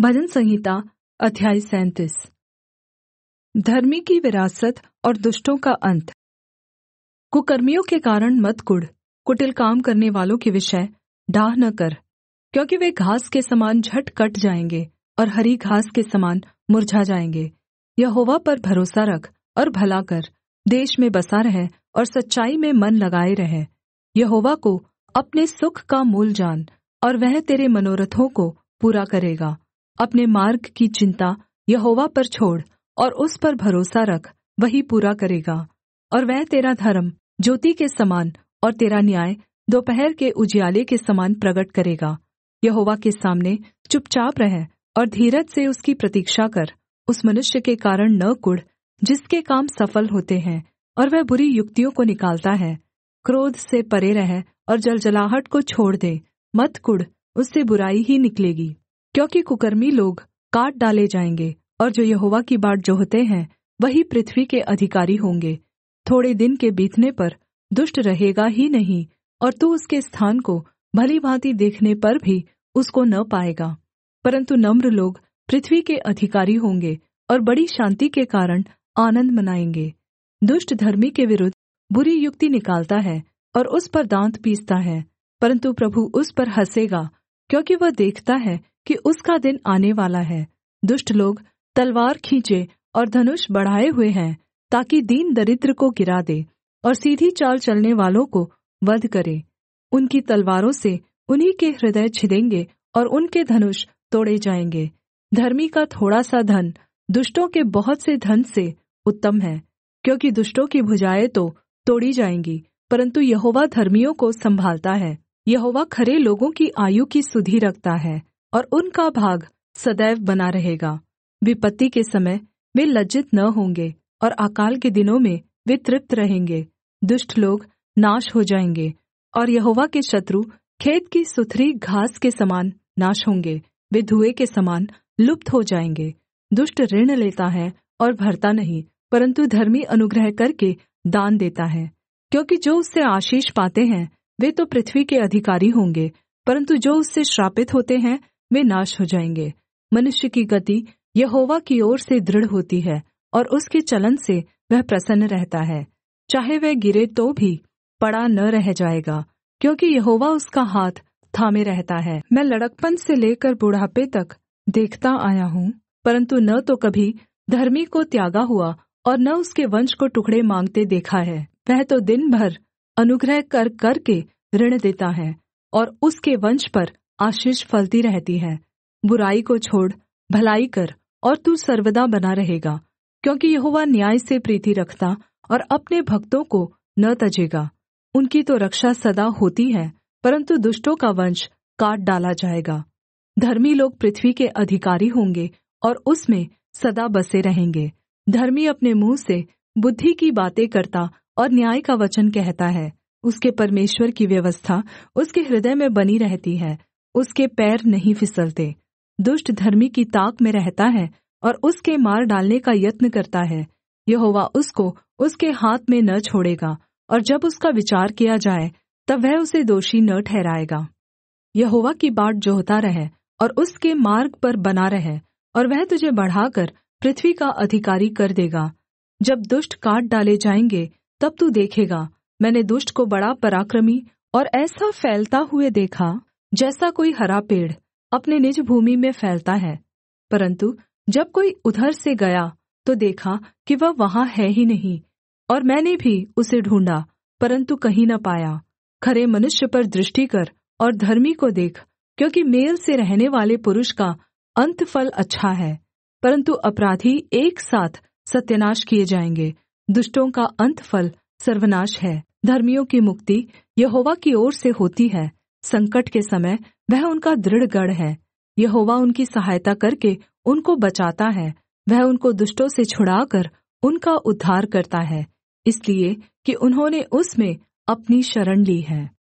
भजन संहिता अध्याय सैंतीस धर्मी की विरासत और दुष्टों का अंत कुकर्मियों के कारण मत कुड़ कुटिल काम करने वालों के विषय डाह न कर क्योंकि वे घास के समान झट कट जाएंगे और हरी घास के समान मुरझा जाएंगे यहोवा पर भरोसा रख और भला कर देश में बसा रहे और सच्चाई में मन लगाए रहे यहोवा को अपने सुख का मूल जान और वह तेरे मनोरथों को पूरा करेगा अपने मार्ग की चिंता यहोवा पर छोड़ और उस पर भरोसा रख वही पूरा करेगा और वह तेरा धर्म ज्योति के समान और तेरा न्याय दोपहर के उजियाले के समान प्रकट करेगा यहोवा के सामने चुपचाप रह और धीरज से उसकी प्रतीक्षा कर उस मनुष्य के कारण न कुड़ जिसके काम सफल होते हैं और वह बुरी युक्तियों को निकालता है क्रोध से परे रह और जलजलाहट को छोड़ दे मत कुड़ उससे बुराई ही निकलेगी क्योंकि कुकर्मी लोग काट डाले जाएंगे और जो यहोवा की बाट जोहते हैं वही पृथ्वी के अधिकारी होंगे थोड़े दिन के बीतने पर दुष्ट रहेगा ही नहीं और तू उसके स्थान को भली भांति देखने पर भी उसको न पाएगा परंतु नम्र लोग पृथ्वी के अधिकारी होंगे और बड़ी शांति के कारण आनंद मनाएंगे दुष्ट धर्मी के विरुद्ध बुरी युक्ति निकालता है और उस पर दांत पीसता है परंतु प्रभु उस पर हंसेगा क्योंकि वह देखता है कि उसका दिन आने वाला है दुष्ट लोग तलवार खींचे और धनुष बढ़ाए हुए हैं ताकि दीन दरिद्र को गिरा दे और सीधी चाल चलने वालों को वध करे उनकी तलवारों से उन्हीं के हृदय छिदेंगे और उनके धनुष तोड़े जाएंगे धर्मी का थोड़ा सा धन दुष्टों के बहुत से धन से उत्तम है क्योंकि दुष्टों की भुजाएं तो तोड़ी जाएंगी परंतु यहोवा धर्मियों को संभालता है यहोवा खरे लोगों की आयु की सुधि रखता है और उनका भाग सदैव बना रहेगा विपत्ति के समय वे लज्जित न होंगे और अकाल के दिनों में वे तृप्त रहेंगे दुष्ट लोग नाश हो जाएंगे और यहोवा के शत्रु खेत की सुथरी घास के समान नाश होंगे वे धुएं के समान लुप्त हो जाएंगे दुष्ट ऋण लेता है और भरता नहीं परंतु धर्मी अनुग्रह करके दान देता है क्योंकि जो उससे आशीष पाते हैं वे तो पृथ्वी के अधिकारी होंगे परंतु जो उससे श्रापित होते हैं वे नाश हो जाएंगे मनुष्य की गति यहोवा की ओर से दृढ़ होती है और उसके चलन से वह प्रसन्न रहता है चाहे वह गिरे तो भी पड़ा न रह जाएगा क्योंकि यहोवा उसका हाथ थामे रहता है मैं लड़कपन से लेकर बुढ़ापे तक देखता आया हूँ परंतु न तो कभी धर्मी को त्यागा हुआ और न उसके वंश को टुकड़े मांगते देखा है वह तो दिन भर अनुग्रह कर करके ऋण देता है और उसके वंश पर आशीष फलती रहती है बुराई को छोड़ भलाई कर और तू सर्वदा बना रहेगा क्योंकि यहोवा न्याय से प्रीति रखता और अपने भक्तों को न तजेगा उनकी तो रक्षा सदा होती है परंतु दुष्टों का वंश काट डाला जाएगा धर्मी लोग पृथ्वी के अधिकारी होंगे और उसमें सदा बसे रहेंगे धर्मी अपने मुंह से बुद्धि की बातें करता और न्याय का वचन कहता है उसके परमेश्वर की व्यवस्था उसके हृदय में बनी रहती है उसके पैर नहीं फिसलते दुष्ट धर्मी की ताक में रहता है और उसके मार डालने का यत्न करता है यहोवा उसको उसके हाथ में न छोड़ेगा और जब उसका विचार किया जाए तब वह उसे दोषी न ठहराएगा यहोवा की बाट जोहता रहे और उसके मार्ग पर बना रहे और वह तुझे बढ़ाकर पृथ्वी का अधिकारी कर देगा जब दुष्ट काट डाले जाएंगे तब तू देखेगा मैंने दुष्ट को बड़ा पराक्रमी और ऐसा फैलता हुए देखा जैसा कोई हरा पेड़ अपने निज भूमि में फैलता है परंतु जब कोई उधर से गया तो देखा कि वह वहां है ही नहीं और मैंने भी उसे ढूंढा परंतु कहीं न पाया खरे मनुष्य पर दृष्टि कर और धर्मी को देख क्योंकि मेल से रहने वाले पुरुष का अंत फल अच्छा है परंतु अपराधी एक साथ सत्यानाश किए जाएंगे दुष्टों का अंत फल सर्वनाश है धर्मियों की मुक्ति यहोवा की ओर से होती है संकट के समय वह उनका दृढ़ गढ़ है यहोवा उनकी सहायता करके उनको बचाता है वह उनको दुष्टों से छुड़ाकर उनका उद्धार करता है इसलिए कि उन्होंने उसमें अपनी शरण ली है